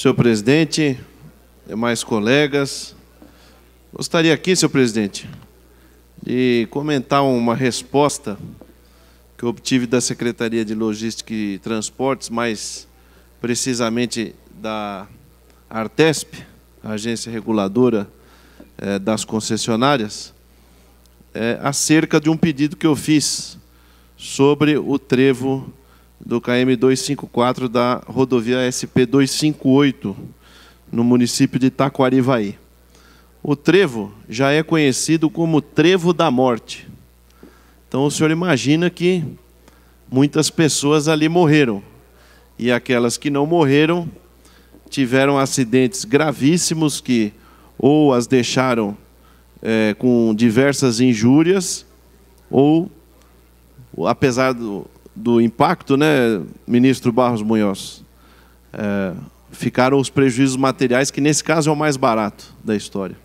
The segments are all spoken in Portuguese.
Senhor presidente, demais colegas, gostaria aqui, senhor presidente, de comentar uma resposta que obtive da Secretaria de Logística e Transportes, mais precisamente da Artesp, agência reguladora eh, das concessionárias, eh, acerca de um pedido que eu fiz sobre o trevo do KM 254 da rodovia SP 258, no município de Taquarivaí. O trevo já é conhecido como Trevo da Morte. Então o senhor imagina que muitas pessoas ali morreram. E aquelas que não morreram tiveram acidentes gravíssimos que ou as deixaram é, com diversas injúrias, ou apesar do, do impacto, né, ministro Barros Munhoz? É, ficaram os prejuízos materiais, que nesse caso é o mais barato da história.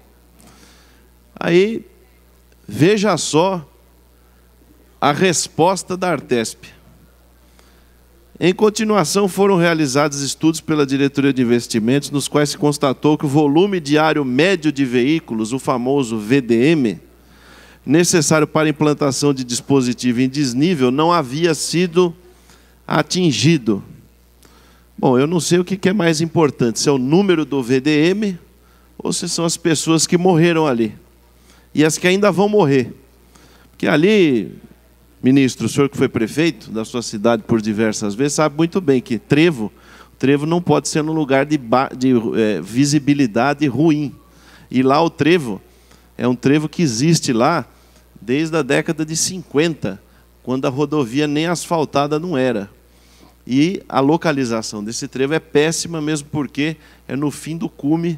Aí, veja só a resposta da Artesp. Em continuação, foram realizados estudos pela diretoria de investimentos, nos quais se constatou que o volume diário médio de veículos, o famoso VDM, necessário para implantação de dispositivo em desnível não havia sido atingido. Bom, eu não sei o que é mais importante, se é o número do VDM ou se são as pessoas que morreram ali. E as que ainda vão morrer. Porque ali, ministro, o senhor que foi prefeito da sua cidade por diversas vezes, sabe muito bem que trevo, trevo não pode ser um lugar de, de é, visibilidade ruim. E lá o trevo é um trevo que existe lá desde a década de 50, quando a rodovia nem asfaltada não era. E a localização desse trevo é péssima, mesmo porque é no fim do cume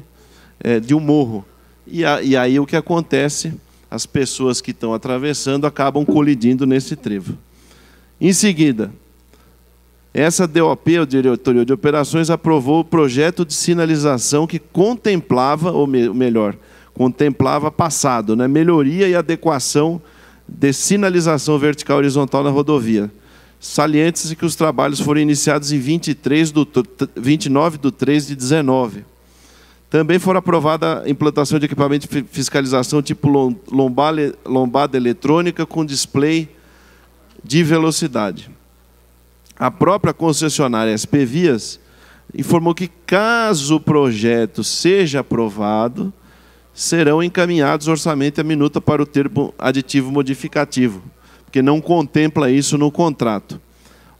é, de um morro. E, a, e aí o que acontece? As pessoas que estão atravessando acabam colidindo nesse trevo. Em seguida, essa DOP, a Diretoria de Operações, aprovou o projeto de sinalização que contemplava, ou me, melhor, contemplava passado, né? melhoria e adequação de sinalização vertical e horizontal na rodovia. Salientes se que os trabalhos foram iniciados em 23 do, 29 de 3 de 19. Também foi aprovada a implantação de equipamento de fiscalização tipo lombada, lombada eletrônica com display de velocidade. A própria concessionária SP Vias informou que, caso o projeto seja aprovado, serão encaminhados orçamento e minuta para o termo aditivo modificativo, porque não contempla isso no contrato.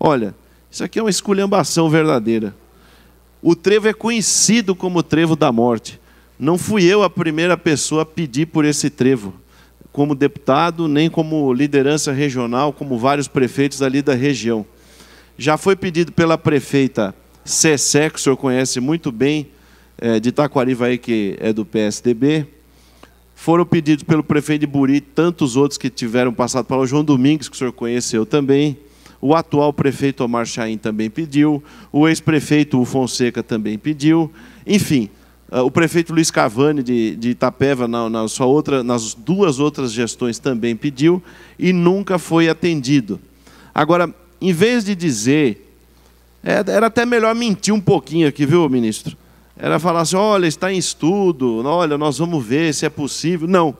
Olha, isso aqui é uma esculhambação verdadeira. O trevo é conhecido como trevo da morte. Não fui eu a primeira pessoa a pedir por esse trevo, como deputado, nem como liderança regional, como vários prefeitos ali da região. Já foi pedido pela prefeita Sessé, que o senhor conhece muito bem, é, de Taquarivaí, que é do PSDB. Foram pedidos pelo prefeito de Buri, tantos outros que tiveram passado para o João Domingues, que o senhor conheceu também. O atual prefeito Omar Chaim também pediu. O ex-prefeito Fonseca também pediu. Enfim, é, o prefeito Luiz Cavani, de, de Itapeva, na, na sua outra, nas duas outras gestões, também pediu e nunca foi atendido. Agora, em vez de dizer. É, era até melhor mentir um pouquinho aqui, viu, ministro? era falar assim: olha, está em estudo, olha, nós vamos ver se é possível. Não.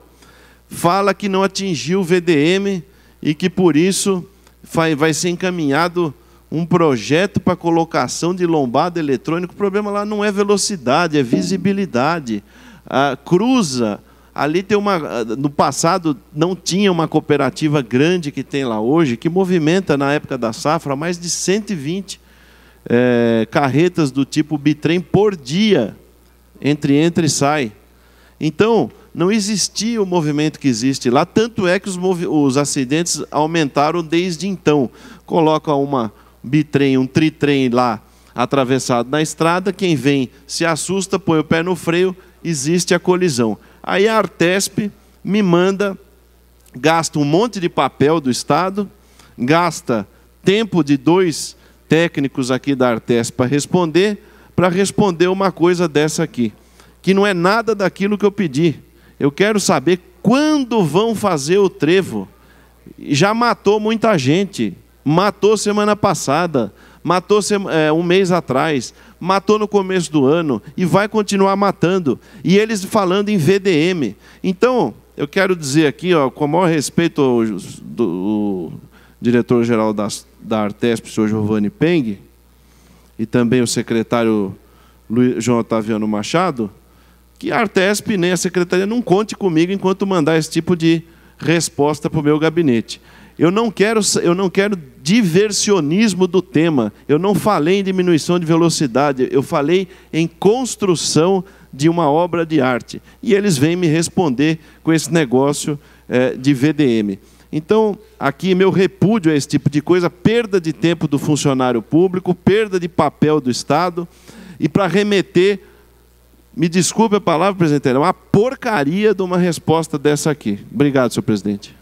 Fala que não atingiu o VDM e que por isso vai ser encaminhado um projeto para colocação de lombada eletrônico. O problema lá não é velocidade, é visibilidade. Ah, cruza. Ali tem uma. Ah, no passado não tinha uma cooperativa grande que tem lá hoje, que movimenta na época da safra mais de 120 é, carretas do tipo bitrem por dia, entre entra e sai. Então, não existia o movimento que existe lá, tanto é que os, os acidentes aumentaram desde então. Coloca uma bitrem, um tritrem lá atravessado na estrada, quem vem se assusta, põe o pé no freio, existe a colisão. Aí a Artesp me manda, gasta um monte de papel do Estado, gasta tempo de dois técnicos aqui da Artes para responder, para responder uma coisa dessa aqui, que não é nada daquilo que eu pedi. Eu quero saber quando vão fazer o trevo. Já matou muita gente, matou semana passada, matou é, um mês atrás, matou no começo do ano e vai continuar matando. E eles falando em VDM. Então, eu quero dizer aqui, ó, com o maior respeito do diretor-geral da, da Artesp, o senhor Giovanni Peng, e também o secretário Luiz, João Otaviano Machado, que a Artesp nem a secretaria não conte comigo enquanto mandar esse tipo de resposta para o meu gabinete. Eu não quero, eu não quero diversionismo do tema. Eu não falei em diminuição de velocidade, eu falei em construção de uma obra de arte. E eles vêm me responder com esse negócio é, de VDM. Então, aqui meu repúdio a esse tipo de coisa, perda de tempo do funcionário público, perda de papel do Estado, e para remeter, me desculpe a palavra, presidente, é uma porcaria de uma resposta dessa aqui. Obrigado, senhor presidente.